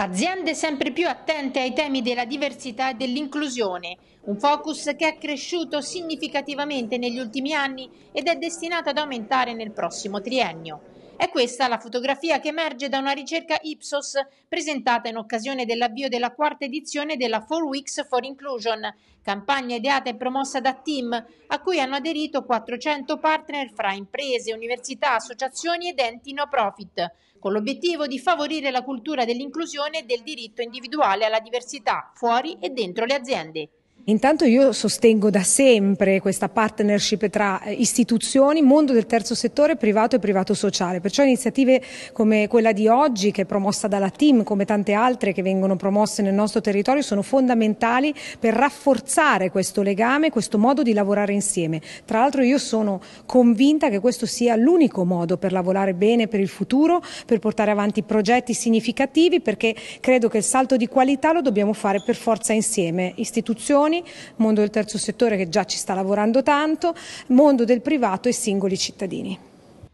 Aziende sempre più attente ai temi della diversità e dell'inclusione, un focus che è cresciuto significativamente negli ultimi anni ed è destinato ad aumentare nel prossimo triennio. È questa la fotografia che emerge da una ricerca Ipsos presentata in occasione dell'avvio della quarta edizione della Four Weeks for Inclusion, campagna ideata e promossa da Team, a cui hanno aderito 400 partner fra imprese, università, associazioni ed enti no profit, con l'obiettivo di favorire la cultura dell'inclusione e del diritto individuale alla diversità fuori e dentro le aziende. Intanto io sostengo da sempre questa partnership tra eh, istituzioni, mondo del terzo settore, privato e privato sociale, perciò iniziative come quella di oggi che è promossa dalla team come tante altre che vengono promosse nel nostro territorio sono fondamentali per rafforzare questo legame, questo modo di lavorare insieme. Tra l'altro io sono convinta che questo sia l'unico modo per lavorare bene per il futuro, per portare avanti progetti significativi perché credo che il salto di qualità lo dobbiamo fare per forza insieme, istituzioni, associazioni, mondo del terzo settore che già ci sta lavorando tanto, mondo del privato e singoli cittadini.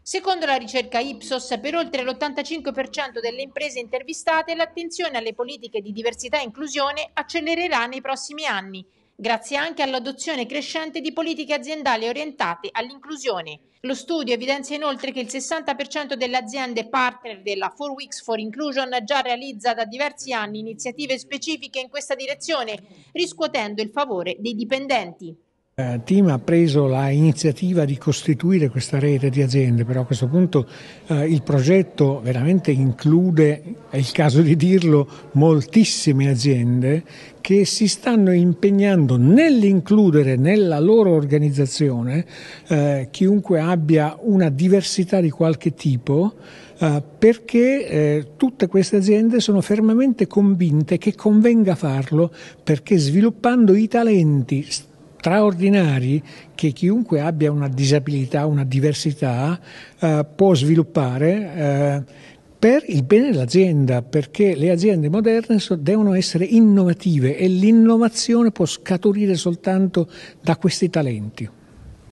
Secondo la ricerca Ipsos, per oltre l'85% delle imprese intervistate l'attenzione alle politiche di diversità e inclusione accelererà nei prossimi anni, grazie anche all'adozione crescente di politiche aziendali orientate all'inclusione. Lo studio evidenzia inoltre che il 60% delle aziende partner della 4 Weeks for Inclusion già realizza da diversi anni iniziative specifiche in questa direzione, riscuotendo il favore dei dipendenti. Il eh, team ha preso l'iniziativa di costituire questa rete di aziende, però a questo punto eh, il progetto veramente include, è il caso di dirlo, moltissime aziende che si stanno impegnando nell'includere nella loro organizzazione eh, chiunque abbia una diversità di qualche tipo. Uh, perché eh, tutte queste aziende sono fermamente convinte che convenga farlo perché sviluppando i talenti straordinari che chiunque abbia una disabilità, una diversità, eh, può sviluppare. Eh, per il bene dell'azienda, perché le aziende moderne devono essere innovative e l'innovazione può scaturire soltanto da questi talenti.